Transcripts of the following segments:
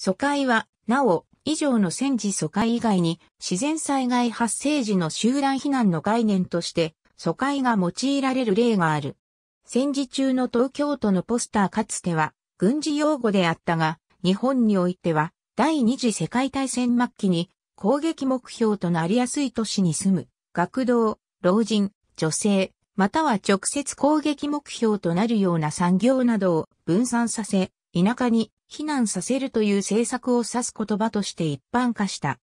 疎開は、なお、以上の戦時疎開以外に、自然災害発生時の集団避難の概念として、疎開が用いられる例がある。戦時中の東京都のポスターかつては、軍事用語であったが、日本においては、第二次世界大戦末期に、攻撃目標となりやすい都市に住む、学童、老人、女性、または直接攻撃目標となるような産業などを分散させ、田舎に避難させるという政策を指す言葉として一般化した。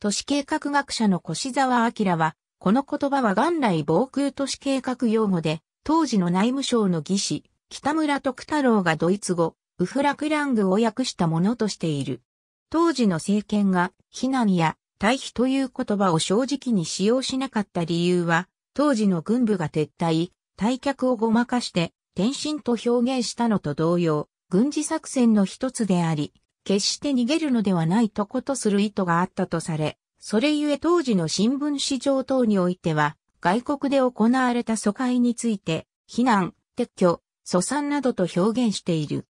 都市計画学者の越沢明は、この言葉は元来防空都市計画用語で、当時の内務省の技師、北村徳太郎がドイツ語、ウフラクラングを訳したものとしている。当時の政権が避難や退避という言葉を正直に使用しなかった理由は、当時の軍部が撤退、退却をごまかして、転身と表現したのと同様、軍事作戦の一つであり、決して逃げるのではないとことする意図があったとされ、それゆえ当時の新聞市場等においては、外国で行われた疎開について、非難、撤去、疎散などと表現している。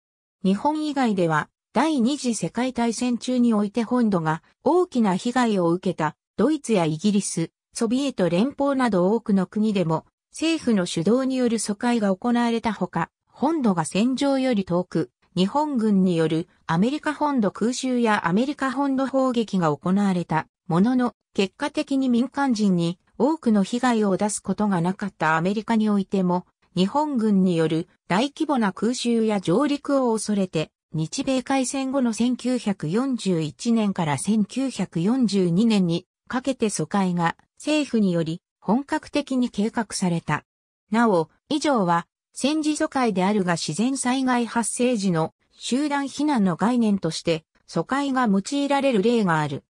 日本以外では、第二次世界大戦中において本土が大きな被害を受けたドイツやイギリス、ソビエト連邦など多くの国でも政府の主導による疎開が行われたほか、本土が戦場より遠く、日本軍によるアメリカ本土空襲やアメリカ本土砲撃が行われたものの、結果的に民間人に多くの被害を出すことがなかったアメリカにおいても、日本軍による大規模な空襲や上陸を恐れて、日米開戦後の1941年から1942年にかけて疎開が政府により本格的に計画された。なお、以上は戦時疎開であるが自然災害発生時の集団避難の概念として疎開が用いられる例がある。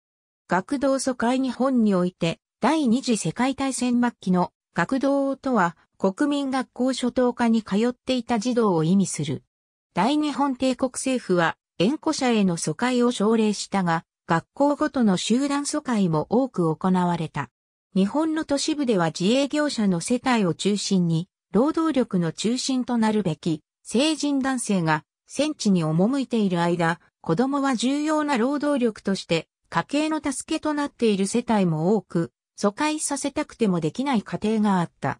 学童疎開日本において第二次世界大戦末期の学童とは国民学校初等科に通っていた児童を意味する。大日本帝国政府は縁故者への疎開を奨励したが、学校ごとの集団疎開も多く行われた。日本の都市部では自営業者の世帯を中心に、労働力の中心となるべき成人男性が戦地に赴いている間、子供は重要な労働力として家計の助けとなっている世帯も多く、疎開させたくてもできない家庭があった。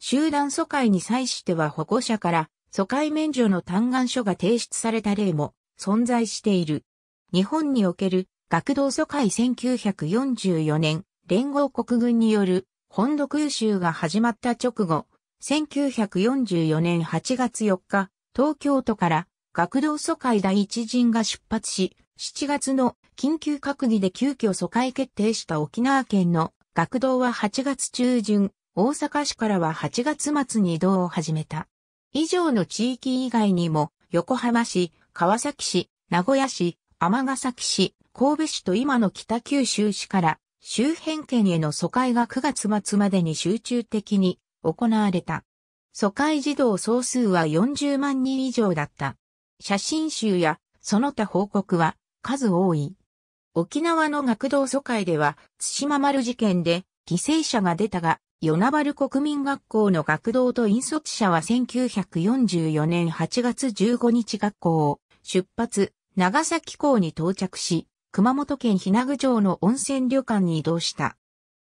集団疎開に際しては保護者から疎開免除の嘆願書が提出された例も存在している。日本における学童疎開1944年連合国軍による本土空襲が始まった直後、1944年8月4日、東京都から学童疎開第一陣が出発し、7月の緊急閣議で急遽疎開決定した沖縄県の学童は8月中旬、大阪市からは8月末に移動を始めた。以上の地域以外にも、横浜市、川崎市、名古屋市、尼崎市、神戸市と今の北九州市から周辺県への疎開が9月末までに集中的に行われた。疎開児童総数は40万人以上だった。写真集やその他報告は数多い。沖縄の学童疎開では、津島丸事件で犠牲者が出たが、与那原国民学校の学童と引率者は1944年8月15日学校を出発、長崎港に到着し、熊本県ひなぐ城の温泉旅館に移動した。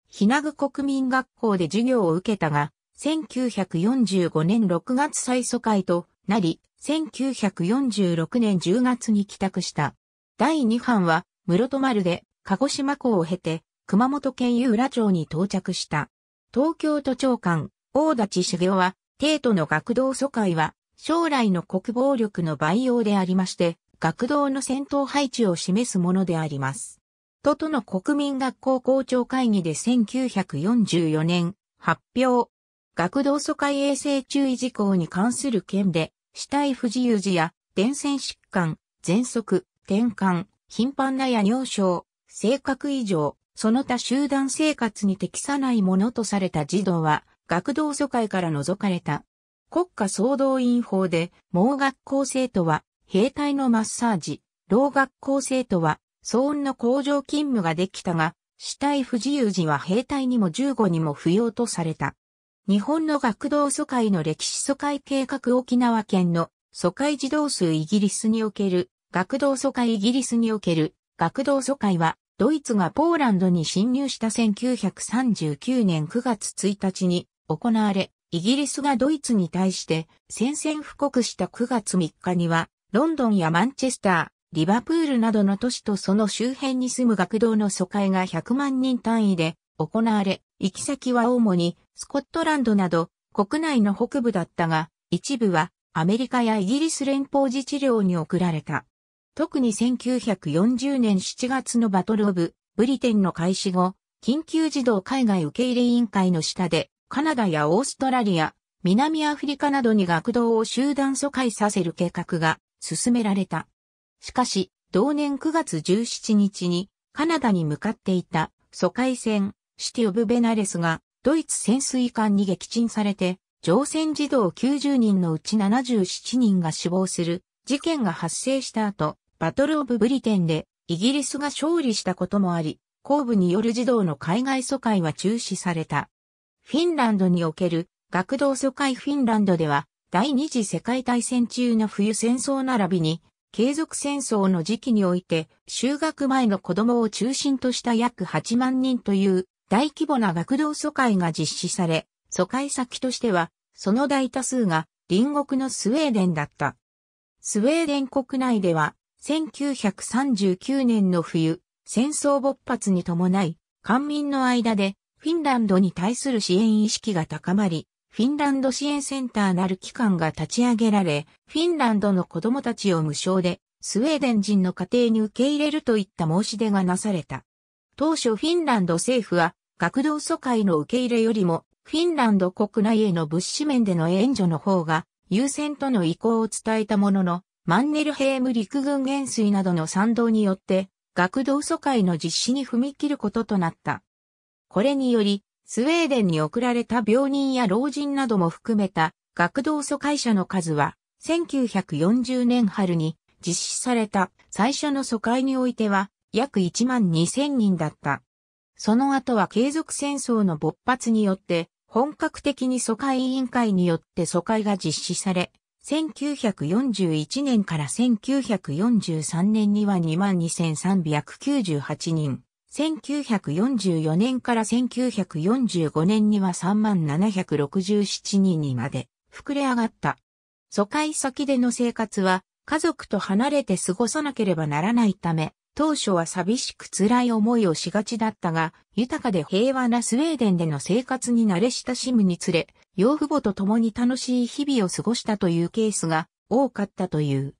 ひなぐ国民学校で授業を受けたが、1945年6月最疎開となり、1946年10月に帰宅した。第2班は、室戸丸で、鹿児島港を経て、熊本県湯浦町に到着した。東京都長官、大立修行は、帝都の学童疎開は、将来の国防力の培養でありまして、学童の戦闘配置を示すものであります。都との国民学校校長会議で1944年発表、学童疎開衛生注意事項に関する件で、死体不自由時や、伝染疾患、喘息、転換、頻繁な夜尿症、性格異常、その他集団生活に適さないものとされた児童は、学童疎開から除かれた。国家総動員法で、盲学校生徒は、兵隊のマッサージ、老学校生徒は、騒音の工場勤務ができたが、死体不自由時は兵隊にも15にも不要とされた。日本の学童疎開の歴史疎開計画沖縄県の疎開児童数イギリスにおける学童疎開イギリスにおける学童疎開はドイツがポーランドに侵入した1939年9月1日に行われ、イギリスがドイツに対して宣戦布告した9月3日にはロンドンやマンチェスター、リバプールなどの都市とその周辺に住む学童の疎開が100万人単位で行われ、行き先は主にスコットランドなど国内の北部だったが、一部はアメリカやイギリス連邦自治領に送られた。特に1940年7月のバトルオブブリテンの開始後、緊急児童海外受け入れ委員会の下で、カナダやオーストラリア、南アフリカなどに学童を集団疎開させる計画が進められた。しかし、同年9月17日にカナダに向かっていた疎開船シティ・オブ・ベナレスがドイツ潜水艦に撃沈されて、乗船児童90人のうち77人が死亡する事件が発生した後、バトル・オブ・ブリテンでイギリスが勝利したこともあり、後部による児童の海外疎開は中止された。フィンランドにおける学童疎開フィンランドでは、第二次世界大戦中の冬戦争並びに、継続戦争の時期において、就学前の子供を中心とした約8万人という大規模な学童疎開が実施され、疎開先としては、その大多数が隣国のスウェーデンだった。スウェーデン国内では、1939年の冬、戦争勃発に伴い、官民の間でフィンランドに対する支援意識が高まり、フィンランド支援センターなる機関が立ち上げられ、フィンランドの子供たちを無償でスウェーデン人の家庭に受け入れるといった申し出がなされた。当初フィンランド政府は、学童疎開の受け入れよりも、フィンランド国内への物資面での援助の方が、優先との意向を伝えたものの、マンネルヘーム陸軍元帥などの賛同によって、学童疎開の実施に踏み切ることとなった。これにより、スウェーデンに送られた病人や老人なども含めた学童疎開者の数は、1940年春に実施された最初の疎開においては約1万2000人だった。その後は継続戦争の勃発によって、本格的に疎開委員会によって疎開が実施され、1941年から1943年には22,398人、1944年から1945年には3767人にまで膨れ上がった。疎開先での生活は家族と離れて過ごさなければならないため、当初は寂しく辛い思いをしがちだったが、豊かで平和なスウェーデンでの生活に慣れ親しむにつれ、養父母と共に楽しい日々を過ごしたというケースが多かったという。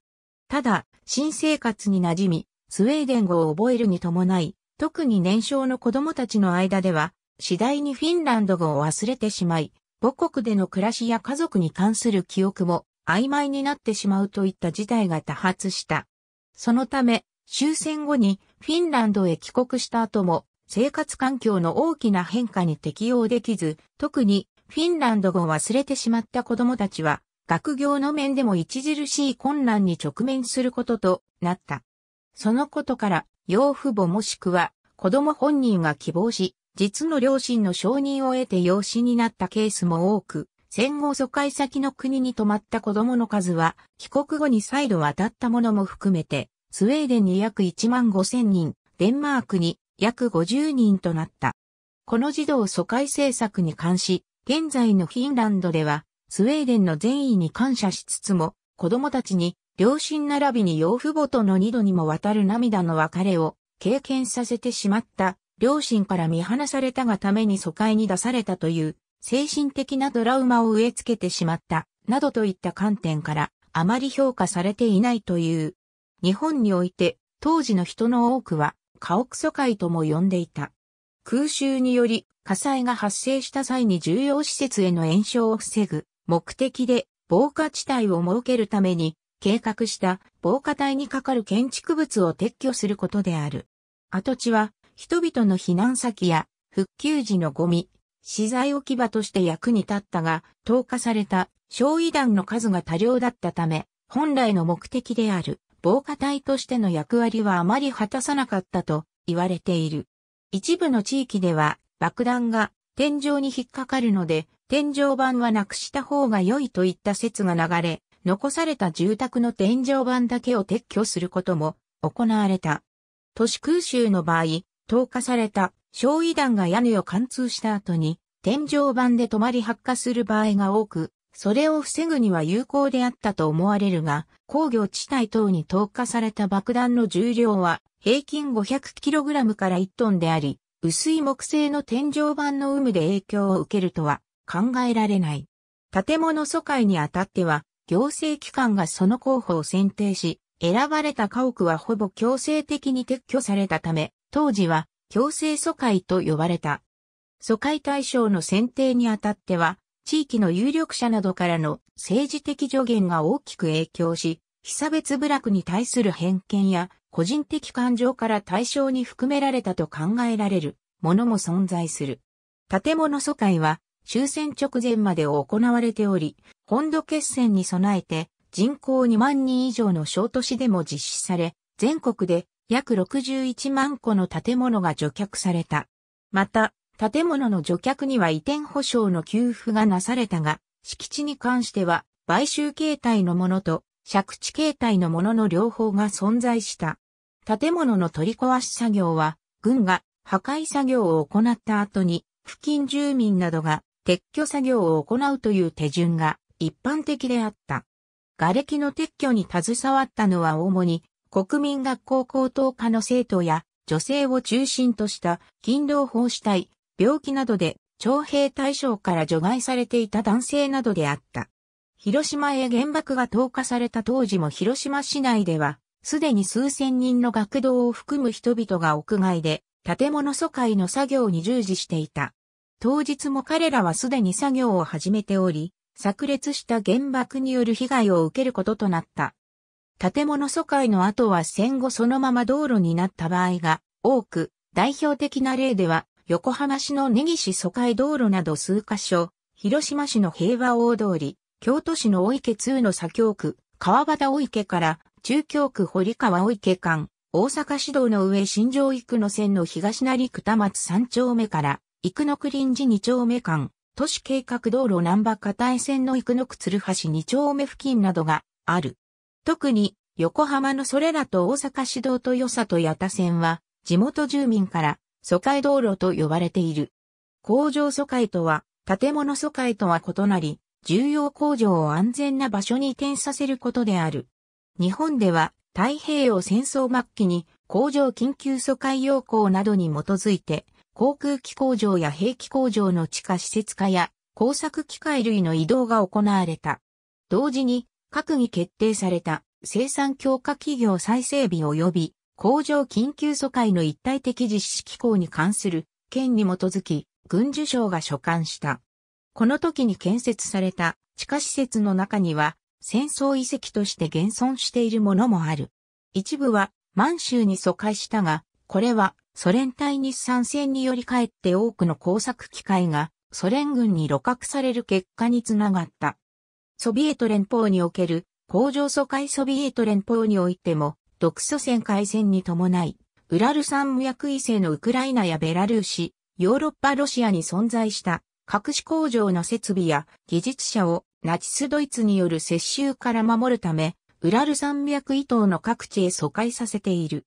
ただ、新生活に馴染み、スウェーデン語を覚えるに伴い、特に年少の子供たちの間では、次第にフィンランド語を忘れてしまい、母国での暮らしや家族に関する記憶も曖昧になってしまうといった事態が多発した。そのため、終戦後にフィンランドへ帰国した後も生活環境の大きな変化に適応できず、特にフィンランド語を忘れてしまった子供たちは学業の面でも著しい困難に直面することとなった。そのことから養父母もしくは子供本人が希望し、実の両親の承認を得て養子になったケースも多く、戦後疎開先の国に泊まった子供の数は、帰国後に再度渡ったものも含めて、スウェーデンに約1万5千人、デンマークに約50人となった。この児童疎開政策に関し、現在のフィンランドでは、スウェーデンの善意に感謝しつつも、子供たちに、両親並びに養父母との二度にもわたる涙の別れを経験させてしまった、両親から見放されたがために疎開に出されたという、精神的なトラウマを植え付けてしまった、などといった観点から、あまり評価されていないという。日本において当時の人の多くは家屋疎開とも呼んでいた。空襲により火災が発生した際に重要施設への延焼を防ぐ目的で防火地帯を設けるために計画した防火帯にかかる建築物を撤去することである。跡地は人々の避難先や復旧時のゴミ、資材置き場として役に立ったが、投下された焼夷弾の数が多量だったため、本来の目的である防火隊としての役割はあまり果たさなかったと言われている。一部の地域では爆弾が天井に引っかかるので、天井板はなくした方が良いといった説が流れ、残された住宅の天井板だけを撤去することも行われた。都市空襲の場合、投下された焼夷弾が屋根を貫通した後に天井板で止まり発火する場合が多く、それを防ぐには有効であったと思われるが、工業地帯等に投下された爆弾の重量は平均 500kg から1トンであり、薄い木製の天井板の有無で影響を受けるとは考えられない。建物疎開にあたっては、行政機関がその候補を選定し、選ばれた家屋はほぼ強制的に撤去されたため、当時は強制疎開と呼ばれた。疎開対象の選定にあたっては、地域の有力者などからの政治的助言が大きく影響し、被差別部落に対する偏見や個人的感情から対象に含められたと考えられるものも存在する。建物疎開は終戦直前まで行われており、本土決戦に備えて人口2万人以上の小都市でも実施され、全国で約61万個の建物が除却された。また、建物の除却には移転保証の給付がなされたが、敷地に関しては、買収形態のものと借地形態のものの両方が存在した。建物の取り壊し作業は、軍が破壊作業を行った後に、付近住民などが撤去作業を行うという手順が一般的であった。瓦礫の撤去に携わったのは主に国民学校高等科の生徒や女性を中心とした勤労法主体病気などで徴兵対象から除外されていた男性などであった。広島へ原爆が投下された当時も広島市内では、すでに数千人の学童を含む人々が屋外で、建物疎開の作業に従事していた。当日も彼らはすでに作業を始めており、炸裂した原爆による被害を受けることとなった。建物疎開の後は戦後そのまま道路になった場合が多く、代表的な例では横浜市の根岸疎開道路など数箇所、広島市の平和大通り、京都市の大池通の左京区、川端大池から中京区堀川大池間、大阪市道の上新城育野線の東成区田松3丁目から、生野区臨時2丁目間、都市計画道路難波片江線の生野区鶴橋2丁目付近などがある。特に横浜のそれらと大阪市道と与佐と八田線は地元住民から疎開道路と呼ばれている。工場疎開とは、建物疎開とは異なり、重要工場を安全な場所に移転させることである。日本では、太平洋戦争末期に工場緊急疎開要項などに基づいて、航空機工場や兵器工場の地下施設化や工作機械類の移動が行われた。同時に、閣議決定された生産強化企業再整備及び工場緊急疎開の一体的実施機構に関する件に基づき、軍需省が所管した。この時に建設された地下施設の中には、戦争遺跡として現存しているものもある。一部は満州に疎開したが、これはソ連隊日産戦により帰って多くの工作機械がソ連軍に露獲される結果につながった。ソビエト連邦における工場疎開ソビエト連邦においても独ソ戦開戦に伴い、ウラル山脈以西のウクライナやベラルーシ、ヨーロッパロシアに存在した隠し工場の設備や技術者をナチスドイツによる接収から守るため、ウラル山脈以東の各地へ疎開させている。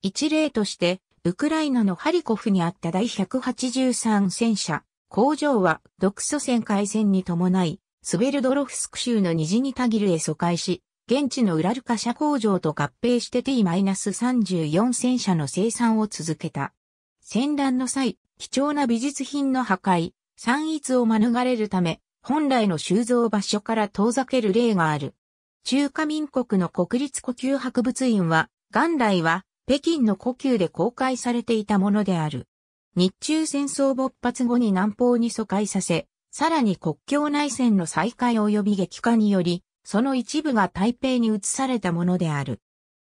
一例として、ウクライナのハリコフにあった第183戦車、工場は独ソ戦開戦に伴い、スベルドロフスク州のニジニタギルへ疎開し、現地のウラルカ社工場と合併して T-34 戦車の生産を続けた。戦乱の際、貴重な美術品の破壊、散逸を免れるため、本来の収蔵場所から遠ざける例がある。中華民国の国立呼吸博物院は、元来は北京の呼吸で公開されていたものである。日中戦争勃発後に南方に疎開させ、さらに国境内戦の再開及び激化により、その一部が台北に移されたものである。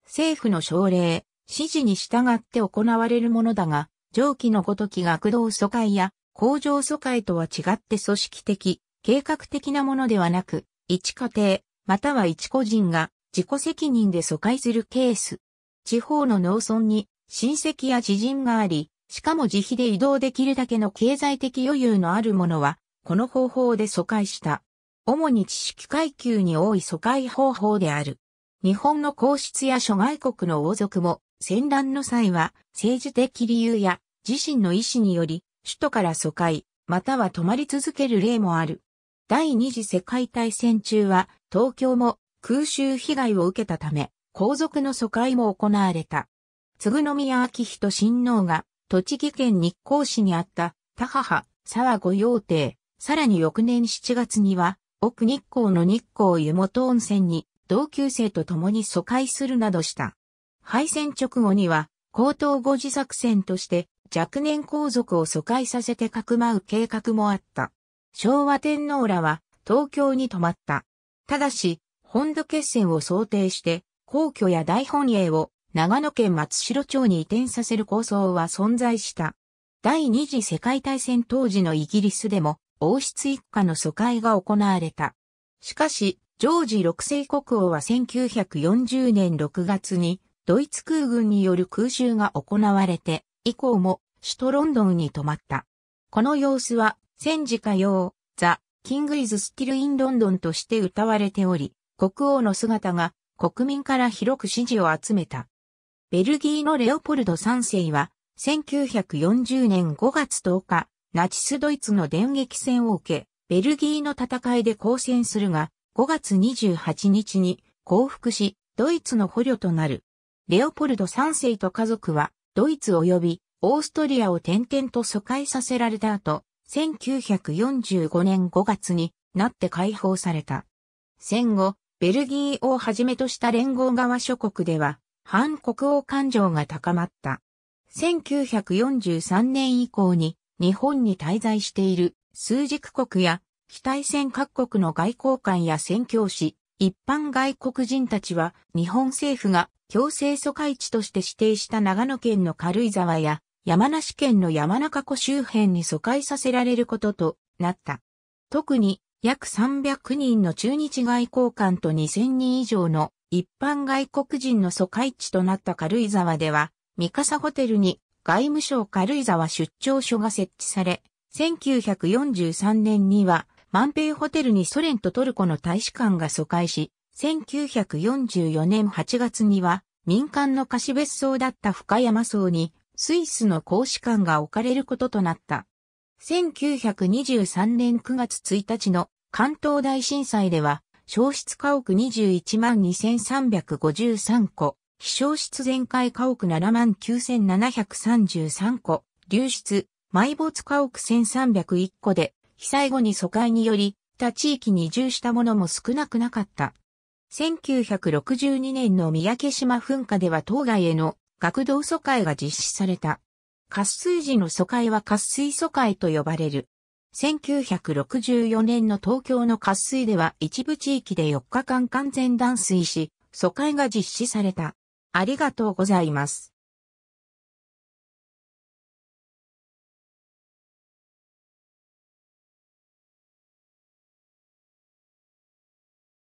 政府の省令、指示に従って行われるものだが、上記のごとき学童疎開や工場疎開とは違って組織的、計画的なものではなく、一家庭、または一個人が自己責任で疎開するケース。地方の農村に親戚や知人があり、しかも自費で移動できるだけの経済的余裕のある者は、この方法で疎開した。主に知識階級に多い疎開方法である。日本の皇室や諸外国の王族も、戦乱の際は、政治的理由や、自身の意思により、首都から疎開、または泊まり続ける例もある。第二次世界大戦中は、東京も空襲被害を受けたため、皇族の疎開も行われた。嗣ぐ宮昭人親王が、栃木県日光市にあった、田母、沢御用邸、さらに翌年7月には、奥日光の日光湯本温泉に同級生と共に疎開するなどした。敗戦直後には、高等護持作戦として若年皇族を疎開させてかくまう計画もあった。昭和天皇らは東京に泊まった。ただし、本土決戦を想定して、皇居や大本営を長野県松代町に移転させる構想は存在した。第二次世界大戦当時のイギリスでも王室一家の疎開が行われた。しかし、ジョージ6世国王は1940年6月にドイツ空軍による空襲が行われて、以降も首都ロンドンに泊まった。この様子は戦時歌謡、ザ・キング・イズ・スティル・イン・ロンドンとして歌われており、国王の姿が国民から広く支持を集めた。ベルギーのレオポルド3世は1940年5月10日、ナチスドイツの電撃戦を受け、ベルギーの戦いで交戦するが、5月28日に降伏し、ドイツの捕虜となる。レオポルド3世と家族は、ドイツ及びオーストリアを転々と疎開させられた後、1945年5月になって解放された。戦後、ベルギーをはじめとした連合側諸国では、反国王感情が高まった。1943年以降に日本に滞在している枢軸国や非対戦各国の外交官や宣教師、一般外国人たちは日本政府が強制疎開地として指定した長野県の軽井沢や山梨県の山中湖周辺に疎開させられることとなった。特に約300人の中日外交官と2000人以上の一般外国人の疎開地となった軽井沢では、三笠ホテルに外務省軽井沢出張所が設置され、1943年には万平ホテルにソ連とトルコの大使館が疎開し、1944年8月には民間の貸別荘だった深山荘にスイスの公使館が置かれることとなった。1923年9月1日の関東大震災では、消失家屋21万2353戸、飛翔室全壊家屋79,733戸、流出、埋没家屋1,301戸で、被災後に疎開により、他地域に移住したものも少なくなかった。1962年の三宅島噴火では当該への学童疎開が実施された。滑水時の疎開は滑水疎開と呼ばれる。1964年の東京の滑水では一部地域で4日間完全断水し、疎開が実施された。ありがとうございます。